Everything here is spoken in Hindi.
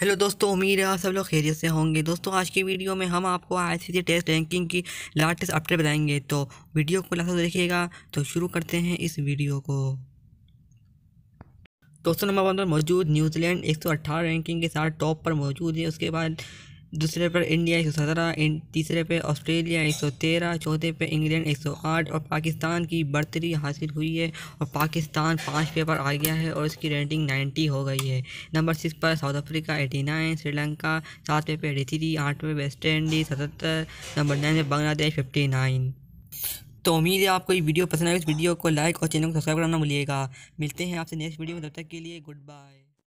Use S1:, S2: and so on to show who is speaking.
S1: हेलो दोस्तों उम्मीद है आप सब लोग खैरियत से होंगे दोस्तों आज की वीडियो में हम आपको आई सी टेस्ट रैंकिंग की लाटेस्ट अपडेट बताएंगे तो वीडियो को लास्ट देखिएगा तो शुरू करते हैं इस वीडियो को दोस्तों नंबर वन पर मौजूद न्यूजीलैंड 118 रैंकिंग के साथ टॉप पर मौजूद है उसके बाद दूसरे पर इंडिया एक सौ सत्रह तीसरे पर ऑस्ट्रेलिया एक सौ तेरह चौथे पर इंग्लैंड एक सौ आठ और पाकिस्तान की बढ़तरी हासिल हुई है और पाकिस्तान पाँच पे पर आ गया है और इसकी रेटिंग नाइन्टी हो गई है नंबर सिक्स पर South Africa eighty nine Sri Lanka सातवें पे एटी थ्री आठवें वेस्ट इंडीज सतहत्तर नंबर नाइन में बांग्लादेश फिफ्टी नाइन तो उम्मीद है आपको ये वीडियो पसंद आए इस वीडियो को लाइक और चैनल को सब्सक्राइब करना भूलिएगा मिलते हैं आपसे नेक्स्ट वीडियो में तब तक के लिए गुड बाय